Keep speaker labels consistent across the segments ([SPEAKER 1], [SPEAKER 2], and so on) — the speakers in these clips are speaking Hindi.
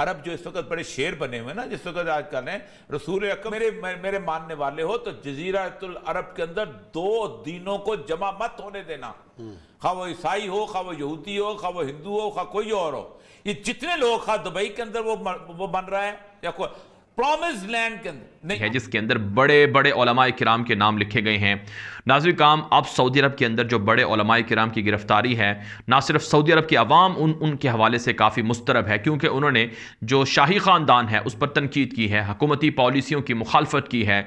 [SPEAKER 1] अरब जो इस वक्त बड़े शेर बने हुए ना जिस वक्त आज कर रहे हैं रसूल अकम मेरे मेरे मानने वाले हो तो जजीरातुल अरब के अंदर दो दिनों को जमा मत होने देना हम्म। खा वो ईसाई हो खा वो यहूदी हो खा वो हिंदू हो खा कोई और हो ये जितने लोग खा दुबई के अंदर वो वो बन रहा है या कोई प्रॉमिस लैंड के अंदर है जिसके अंदर बड़े बड़े कराम के नाम लिखे गए हैं नाजिर काम अब सऊदी अरब के अंदर जो बड़े कराम की गिरफ्तारी है ना सिर्फ सऊदी अरब की आवाम उन उनके हवाले से काफ़ी मुस्तरब है क्योंकि उन्होंने जो शाही ख़ानदान है उस पर तनकीद की है हकूमती पॉलिसियों की मुखालफत की है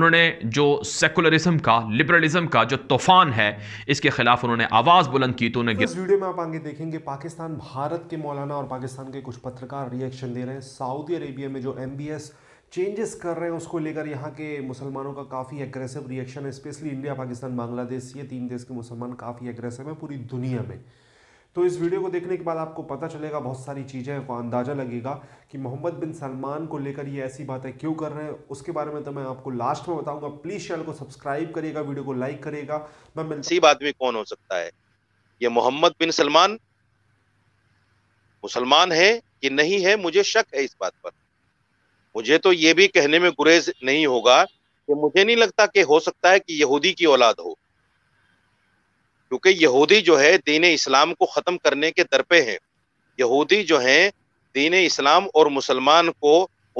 [SPEAKER 1] उन्होंने जो सेकुलरिज्म का लिबरलिज्म का जो तूफ़ान है इसके खिलाफ उन्होंने आवाज़ बुलंद की तो उन्हें इस
[SPEAKER 2] वीडियो में आप आगे देखेंगे पाकिस्तान भारत के मौलाना और पाकिस्तान के कुछ पत्रकार रिएक्शन दे रहे हैं सऊदी अरेबिया में जो एम बी एस चेंजेस कर रहे हैं उसको लेकर यहाँ के मुसलमानों का काफ़ी एग्रेसिव रिएक्शन है स्पेशली इंडिया पाकिस्तान बांग्लादेश ये तीन देश के मुसलमान काफ़ी एग्रेसिव हैं पूरी दुनिया में तो इस वीडियो को देखने के बाद आपको पता चलेगा बहुत सारी चीज़ें आपको अंदाज़ा लगेगा कि मोहम्मद बिन सलमान को लेकर ये ऐसी बातें क्यों कर रहे हैं उसके बारे में तो मैं आपको लास्ट में बताऊंगा प्लीज़ चैनल को सब्सक्राइब करिएगा वीडियो को लाइक करेगा मैं
[SPEAKER 3] मिल भी कौन हो सकता है ये मोहम्मद बिन सलमान मुसलमान है कि नहीं है मुझे शक है इस बात पर मुझे तो ये भी कहने में गुरेज नहीं होगा कि मुझे नहीं लगता कि हो सकता है कि यहूदी की औलाद हो क्योंकि यहूदी जो है दीन इस्लाम को ख़त्म करने के दर पे हैं यहूदी जो हैं दीन इस्लाम और मुसलमान को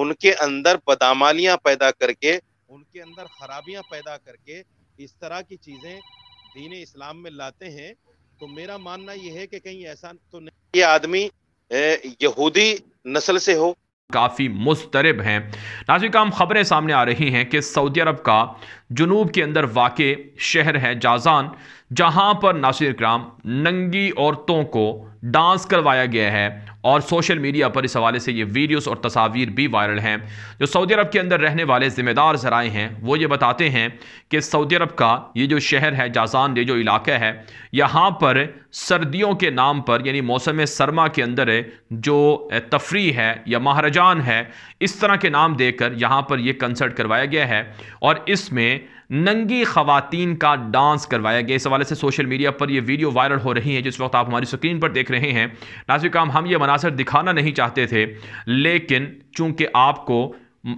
[SPEAKER 3] उनके अंदर बदामालियां पैदा करके उनके अंदर खराबियां पैदा करके इस तरह की चीज़ें दीन इस्लाम में लाते हैं तो मेरा मानना यह है कि कहीं ऐसा तो नहीं ये आदमी यहूदी
[SPEAKER 1] नस्ल से हो काफ़ी मुस्तरब हैं नाजिक आम खबरें सामने आ रही हैं कि सऊदी अरब का जनूब के अंदर वाक़ शहर है जाजान जहाँ पर नासिर कराम नंगी औरतों को डांस करवाया गया है और सोशल मीडिया पर इस हवाले से ये वीडियोस और तस्वीर भी वायरल हैं जो सऊदी अरब के अंदर रहने वाले ज़िम्मेदार ज़राए हैं वो ये बताते हैं कि सऊदी अरब का ये जो शहर है जाजान ये जो इलाका है यहाँ पर सर्दियों के नाम पर यानी मौसम सरमा के अंदर जो तफरी है या महाराजान है इस तरह के नाम देकर यहाँ पर यह कंसर्ट करवाया गया है और इसमें नंगी खातन का डांस करवाया गया इस हवाले से सोशल मीडिया पर यह वीडियो वायरल हो रही है जिस वक्त आप हमारी स्क्रीन पर देख रहे हैं नाजिक काम हम ये मनासर दिखाना नहीं चाहते थे लेकिन चूंकि आपको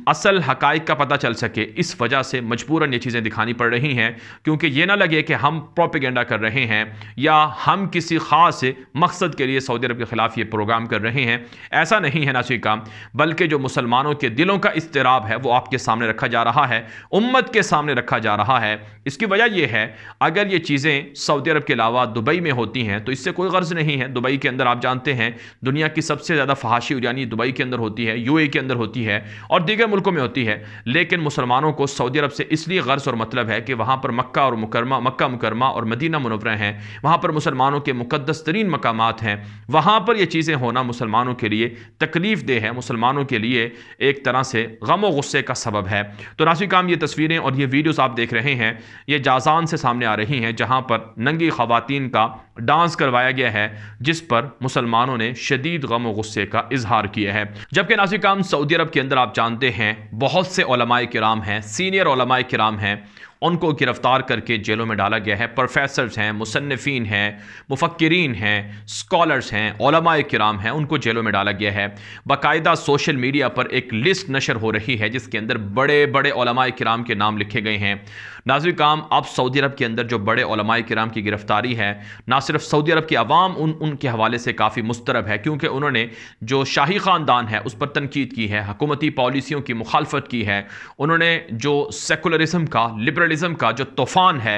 [SPEAKER 1] असल हकाइक का पता चल सके इस वजह से मजबूरन ये चीज़ें दिखानी पड़ रही हैं क्योंकि ये ना लगे कि हम प्रोपेगेंडा कर रहे हैं या हम किसी ख़ास मकसद के लिए सऊदी अरब के ख़िलाफ़ ये प्रोग्राम कर रहे हैं ऐसा नहीं है नाशिका बल्कि जो मुसलमानों के दिलों का इसतराब है वो आपके सामने रखा जा रहा है उम्मत के सामने रखा जा रहा है इसकी वजह यह है अगर ये चीज़ें सऊदी अरब के अलावा दुबई में होती हैं तो इससे कोई गर्ज़ नहीं है दुबई के अंदर आप जानते हैं दुनिया की सबसे ज़्यादा फहाशी उजानी दुबई के अंदर होती है यू के अंदर होती है और दीगर मुल्कों में होती है लेकिन मुसलमानों को सऊदी अरब से इसलिए गर्ज और मतलब है कि वहाँ पर मक्का और मुकरमा मक्का मुकरमा और मदीना मुनवरा हैं वहाँ पर मुसलमानों के मुकदस तरीन मकाम हैं वहाँ पर ये चीज़ें होना मुसलमानों के लिए तकलीफ देह है मुसलमानों के लिए एक तरह से गम व गुस्से का सबब है तो नासिक काम ये तस्वीरें और ये वीडियोज़ आप देख रहे हैं ये जाजान से सामने आ रही हैं जहाँ पर नंगी खुवान का डांस करवाया गया है जिस पर मुसलमानों ने शदीद गम गुस्से का इजहार किया है जबकि नासिक काम सऊदी अरब के अंदर आप जानते हैं बहुत से कराम हैं सीनियर कराम हैं उनको गिरफ़्तार करके जेलों में डाला गया है प्रोफेसर हैं मुसनफ़िन हैं मुफक्रीन हैं स्कॉलर्स हैं कराम हैं उनको जेलों में डाला गया है बाकायदा सोशल मीडिया पर एक लिस्ट नशर हो रही है जिसके अंदर बड़े बड़े कराम के नाम लिखे गए हैं नाजिक काम अब सऊदी अरब के अंदर जो बड़े ओलमाए कराम की गिरफ्तारी है ना सिर्फ सऊदी अरब की आवाम उन उनके हवाले से काफ़ी मुस्तरब है क्योंकि उन्होंने जो शाही ख़ानदान है उस पर तनकीद की है हकूमती पॉलिसियों की मुखालफत की है उन्होंने जो सेकुलरिज्म का लिबरलिज़म का जो तूफ़ान है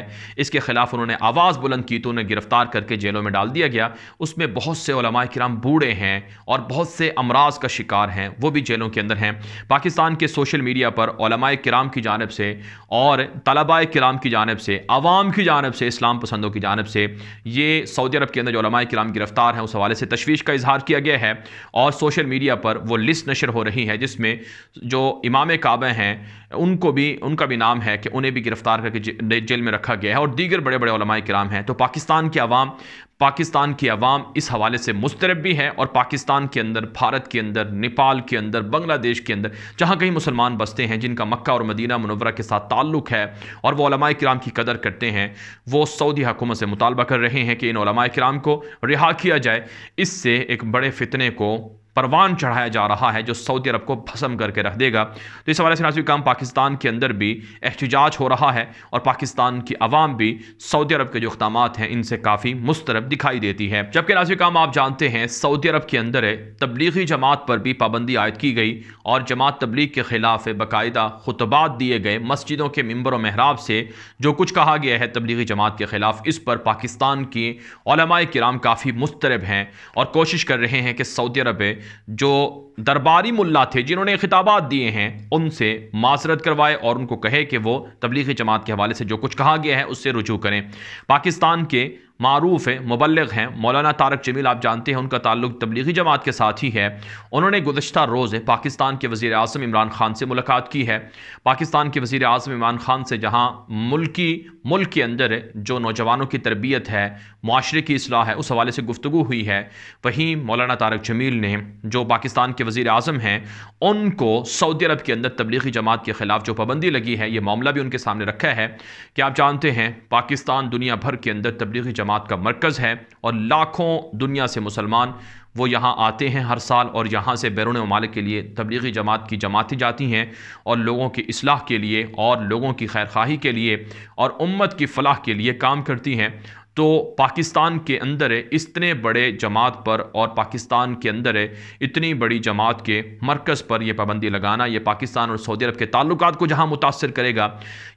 [SPEAKER 1] इसके ख़िलाफ़ उन्होंने आवाज़ बुलंद की तो उन्हें गिरफ़्तार करके जेलों में डाल दिया गया उसमें बहुत से ओलमाए कराम बूढ़े हैं और बहुत से अमराज का शिकार हैं वो भी जेलों के अंदर हैं पाकिस्तान के सोशल मीडिया पर ओलमाए कराम की जानब से और तलबा कराम की जानब से आवाम की जानब से इस्लाम पसंदों की जानब से ये सऊदी अरब के अंदर जो कराम गिरफ्तार हैं उस हवाले से तशवीश का इजहार किया गया है और सोशल मीडिया पर वो लिस्ट नशर हो रही है जिसमें जो इमाम काबे हैं उनको भी उनका भी नाम है कि उन्हें भी गिरफ़्तार करके जेल में रखा गया है और दीगर बड़े बड़े कराम हैं तो पाकिस्तान के आवाम पाकिस्तान की आवाम इस हवाले से मुस्तरब भी हैं और पाकिस्तान के अंदर भारत के अंदर नेपाल के अंदर बांग्लादेश के अंदर जहाँ कहीं मुसलमान बसते हैं जिनका मक्का और मदीना मनवरा के साथ ताल्लुक़ है और वह कराम की कदर करते हैं वो सऊदी हकूमत से मुतालबा कर रहे हैं कि इन कराम को रिहा किया जाए इससे एक बड़े फितने को परवान चढ़ाया जा रहा है जो सऊदी अरब को भसम करके रख देगा तो इस हवाले से नाजी काम पाकिस्तान के अंदर भी एहतजाज हो रहा है और पाकिस्तान की आवाम भी सऊदी अरब के जो इकदाम हैं इनसे काफ़ी मुस्तरब दिखाई देती है जबकि नाजी काम आप जानते हैं सऊदी अरब के अंदर तबलीगी जमात पर भी पाबंदी आयद की गई और जमात तबलीग के ख़िलाफ़ बाकायदा खुतबात दिए गए मस्जिदों के मंबर व महराब से जो कुछ कहा गया है तबलीगी जमात के ख़िलाफ़ इस पर पाकिस्तान की कराम काफ़ी मुस्तरब हैं और कोशिश कर रहे हैं कि सऊदी अरब जो दरबारी मुल्ला थे जिन्होंने खिताबात दिए हैं उनसे माजरत करवाए और उनको कहे कि वो तबलीगी जमात के हवाले से जो कुछ कहा गया है उससे रुजू करें पाकिस्तान के मरूफ़ हैं मुबलग हैं मौलाना तारक जमील आप जानते हैं उनका ताल्लुक तबलीगी जमात के साथ ही है उन्होंने गुजशत रोज़ पाकिस्तान के वज़ी अजम इमरान खान से मुलाकात की है पाकिस्तान के वज़ी अजम इमरान खान से जहाँ मुल्की मुल्क के अंदर जो नौजवानों की तरबियत है माशरे की असलाह है उस हवाले से गुफ्तु हुई है वहीं मौलाना तारक जमील ने जो पाकिस्तान के वज़ी अजम हैं उनको सऊदी अरब के अंदर तबलीगी जमात के ख़िलाफ़ जो पाबंदी लगी है ये मामला भी उनके सामने रखा है कि आप जानते हैं पाकिस्तान दुनिया भर के अंदर तबलीगी जमात का मरकज़ है और लाखों दुनिया से मुसलमान वो यहाँ आते हैं हर साल और यहाँ से बैरून ममालिक के लिए तबलीगी जमात की जमातें जाती हैं और लोगों की असलाह के लिए और लोगों की खैरखाही के लिए और उम्मत की फलाह के लिए काम करती हैं तो पाकिस्तान के अंदर है इतने बड़े जमात पर और पाकिस्तान के अंदर है इतनी बड़ी जमात के मरकज़ पर यह पाबंदी लगाना यह पाकिस्तान और सऊदी अरब के ताल्लुक को जहाँ मुतासर करेगा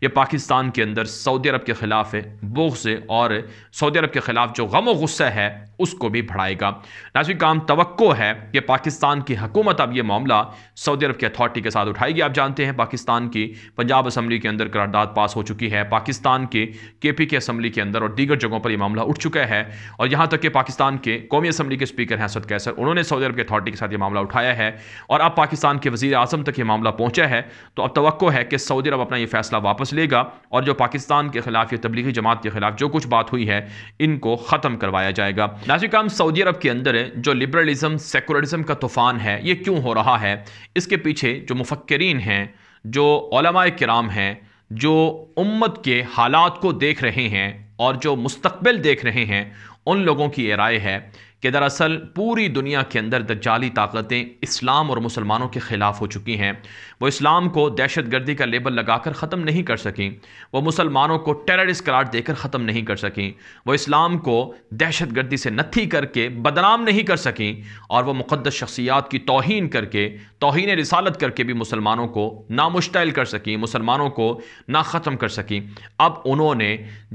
[SPEAKER 1] यह पाकिस्तान के अंदर सऊदी अरब के ख़िलाफ़ है बोख से और सऊदी अरब के ख़िलाफ़ जो गम व गुस्सा है उसको भी बढ़ाएगा नाजिक काम तो है कि पाकिस्तान की हकूमत अब यह मामला सऊदी अरब की अथॉरिटी के साथ उठाएगी आप जानते हैं पाकिस्तान की पंजाब असम्बली के अंदर करारदाद पास हो चुकी है पाकिस्तान के के पी के असम्बली के अंदर और दीगर जगहों पर यह मामला उठ चुका है और यहाँ तक कि पाकिस्तान के कौमी असम्बली के स्पीकर हैं असद कैसर उन्होंने सऊदी अरब की अथॉरिटी के साथ ये मामला उठाया है और अब पाकिस्तान के वजी अजम तक ये मामला पहुँचा है तो अब तो है कि सऊदी अरब अपना ये फैसला वापस लेगा और जो पाकिस्तान के खिलाफ या तबलीगी जमात के खिलाफ जो कुछ बात हुई है इनको ख़त्म करवाया जाएगा नाजिक काम सऊदी अरब के अंदर जो लिबरलिज़म सेकुलरिज़म का तूफ़ान है ये क्यों हो रहा है इसके पीछे जो मुफक्रीन हैं जो कराम हैं जो उम्मत के हालात को देख रहे हैं और जो मुस्तबिल देख रहे हैं उन लोगों की ये राय है कि दरअसल पूरी दुनिया के अंदर जाली ताकतें इस्लाम और मुसलमानों के ख़िलाफ़ हो चुकी हैं वो इस्लाम को दहशत गर्दी का लेबल लगाकर ख़त्म नहीं कर सकें वो मुसलमानों को टेररिस्ट करार देकर ख़त्म नहीं कर सकें वो इस्लाम को दहशत गर्दी से नथी करके बदनाम नहीं कर सकें और वह मुक़दस शख्सियात की तोहन करके तोहन रसालत करके भी मुसलमानों को मुश्तल कर सकें मुसलमानों को ना ख़त्म कर सकें अब उन्होंने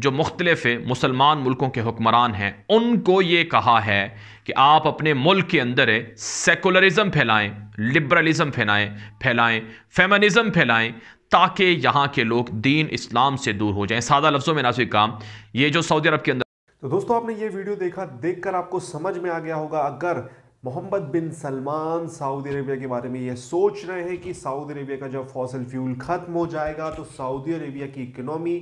[SPEAKER 1] जो मुख्तलफ़ मुसलमान मुल्कों के हुक्मरान हैं उनको ये कहा है कि आप अपने मुल्क के अंदर सेकुलरिज्म फैलाएं लिबरलिज्म फैलाएं फैलाएं फेमनिज्म फैलाएं ताकि यहाँ के लोग दीन इस्लाम से दूर हो जाएं सादा लफ्ज़ों में ना काम ये जो सऊदी अरब के अंदर
[SPEAKER 2] तो दोस्तों आपने ये वीडियो देखा देखकर आपको समझ में आ गया होगा अगर Mohammed bin Salman Saudi Arabia के बारे में यह सोच रहे हैं कि सऊदी अरेबिया का जब फॉसल फ्यूल ख़त्म हो जाएगा तो सऊदी अरेबिया की इकोनॉमी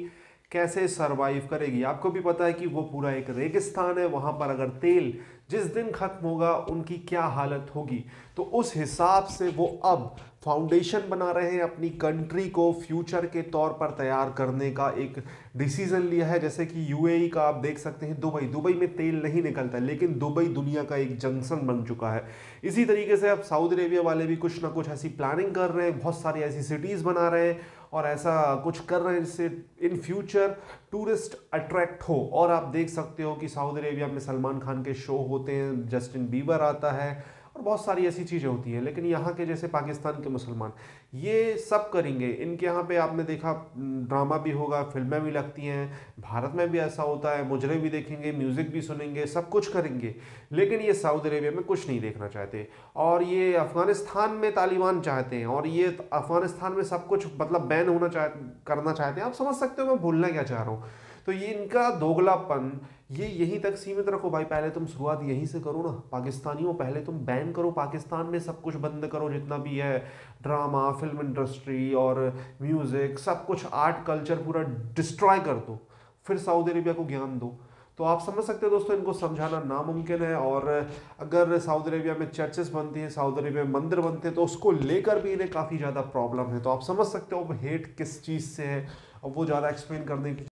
[SPEAKER 2] कैसे सरवाइव करेगी आपको भी पता है कि वो पूरा एक रेगिस्तान है वहाँ पर अगर तेल जिस दिन ख़त्म होगा उनकी क्या हालत होगी तो उस हिसाब से वो अब फाउंडेशन बना रहे हैं अपनी कंट्री को फ्यूचर के तौर पर तैयार करने का एक डिसीज़न लिया है जैसे कि यूएई e का आप देख सकते हैं दुबई दुबई में तेल नहीं निकलता है लेकिन दुबई दुनिया का एक जंक्शन बन चुका है इसी तरीके से अब सऊदी अरेबिया वाले भी कुछ ना कुछ ऐसी प्लानिंग कर रहे हैं बहुत सारी ऐसी सिटीज़ बना रहे हैं और ऐसा कुछ कर रहे हैं जिससे इन फ्यूचर टूरिस्ट अट्रैक्ट हो और आप देख सकते हो कि सऊदी अरेबिया में सलमान खान के शो होते हैं जस्टिन बीबर आता है बहुत सारी ऐसी चीज़ें होती हैं लेकिन यहाँ के जैसे पाकिस्तान के मुसलमान ये सब करेंगे इनके यहाँ पे आपने देखा ड्रामा भी होगा फिल्में भी लगती हैं भारत में भी ऐसा होता है मुजरे भी देखेंगे म्यूज़िक भी सुनेंगे सब कुछ करेंगे लेकिन ये सऊदी अरेबिया में कुछ नहीं देखना चाहते और ये अफ़गानिस्तान में तालिबान चाहते हैं और ये अफ़गानिस्तान में सब कुछ मतलब बैन होना चाह करना चाहते हैं आप समझ सकते हो मैं भूलना क्या चाह रहा हूँ तो ये इनका दोगलापन ये यहीं तक सीमित रखो भाई पहले तुम शुरुआत यहीं से करो ना पाकिस्तानियों पहले तुम बैन करो पाकिस्तान में सब कुछ बंद करो जितना भी है ड्रामा फिल्म इंडस्ट्री और म्यूज़िक सब कुछ आर्ट कल्चर पूरा डिस्ट्रॉय कर दो फिर सऊदी अरेबिया को ज्ञान दो तो आप समझ सकते हैं दोस्तों इनको समझाना नामुमकिन है और अगर सऊदी अरेबिया में चर्चेस बनती हैं सऊदी अरेबिया में मंदिर बनते हैं तो उसको लेकर भी इन्हें काफ़ी ज़्यादा प्रॉब्लम है तो आप समझ सकते हो हेट किस चीज़ से है अब वो ज़्यादा एक्सप्लेन करने की